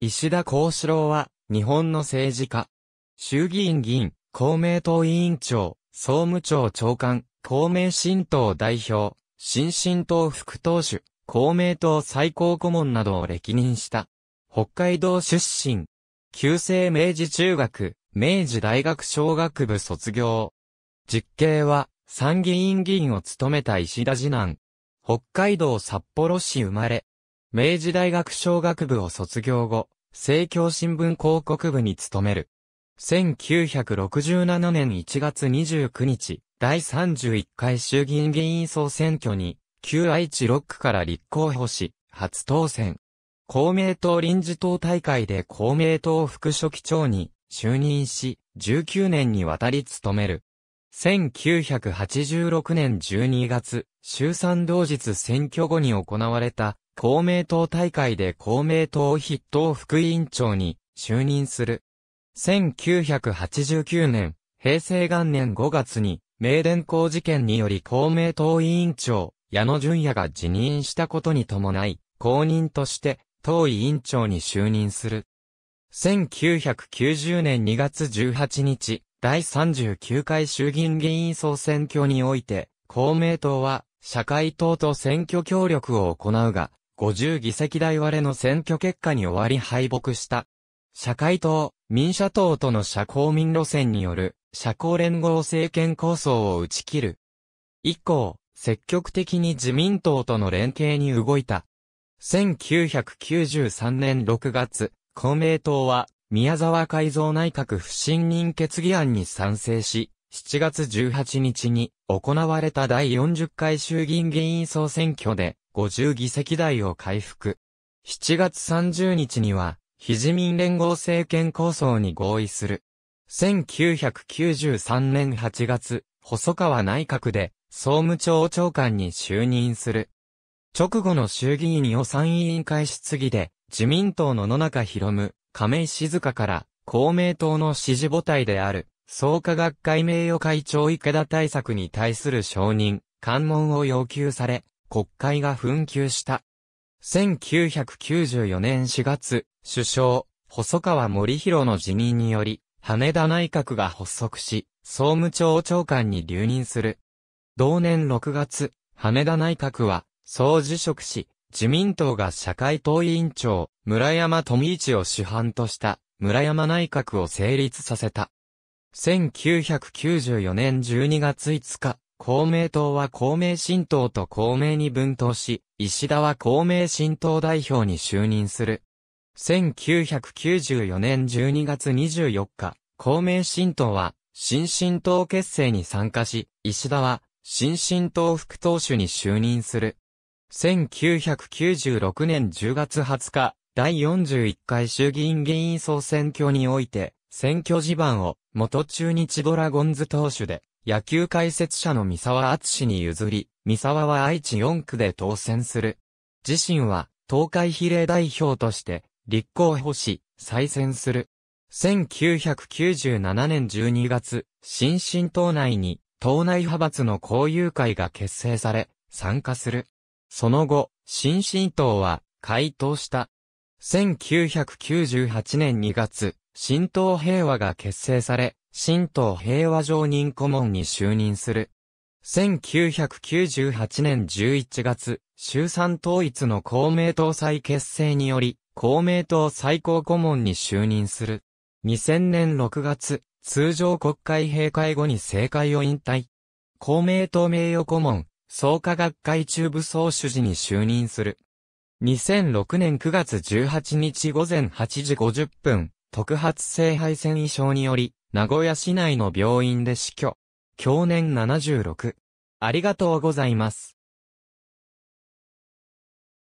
石田幸四郎は、日本の政治家。衆議院議員、公明党委員長、総務庁長官、公明新党代表、新進党副党首、公明党最高顧問などを歴任した。北海道出身。旧制明治中学、明治大学小学部卒業。実刑は、参議院議員を務めた石田次男。北海道札幌市生まれ、明治大学商学部を卒業後、政教新聞広告部に勤める。1967年1月29日、第31回衆議院議員総選挙に、旧愛知6区から立候補し、初当選。公明党臨時党大会で公明党副書記長に就任し、19年にわたり務める。1986年12月、衆参同日選挙後に行われた公明党大会で公明党筆頭副委員長に就任する。1989年、平成元年5月に、明電工事件により公明党委員長、矢野淳也が辞任したことに伴い、公認として、党委員長に就任する。1990年2月18日、第39回衆議院議員総選挙において、公明党は、社会党と選挙協力を行うが、50議席台割れの選挙結果に終わり敗北した。社会党、民社党との社交民路線による社交連合政権構想を打ち切る。以降、積極的に自民党との連携に動いた。1993年6月、公明党は宮沢改造内閣不信任決議案に賛成し、7月18日に行われた第40回衆議院議員総選挙で50議席台を回復。7月30日には、非自民連合政権構想に合意する。1993年8月、細川内閣で総務庁長官に就任する。直後の衆議院予算委員会質疑で、自民党の野中博夢、亀井静香から、公明党の支持母体である、総科学会名誉会長池田対策に対する承認、関門を要求され、国会が紛糾した。1994年4月、首相、細川森弘の辞任により、羽田内閣が発足し、総務庁長官に留任する。同年6月、羽田内閣は、総辞職し、自民党が社会党委員長、村山富一を主犯とした村山内閣を成立させた。1994年12月5日、公明党は公明新党と公明に分党し、石田は公明新党代表に就任する。1994年12月24日、公明新党は、新進党結成に参加し、石田は、新進党副党首に就任する。1996年10月20日、第41回衆議院議員総選挙において、選挙地盤を、元中日ドラゴンズ党首で、野球解説者の三沢厚に譲り、三沢は愛知4区で当選する。自身は、東海比例代表として、立候補し、再選する。1997年12月、新進党内に、党内派閥の交友会が結成され、参加する。その後、新進党は、回答した。1998年2月、新党平和が結成され、新党平和常任顧問に就任する。1998年11月、衆参統一の公明党再結成により、公明党最高顧問に就任する。2000年6月、通常国会閉会後に政界を引退。公明党名誉顧問、創価学会中部総主事に就任する。2006年9月18日午前8時50分、特発性敗戦異症により、名古屋市内の病院で死去。去年76。ありがとうございます。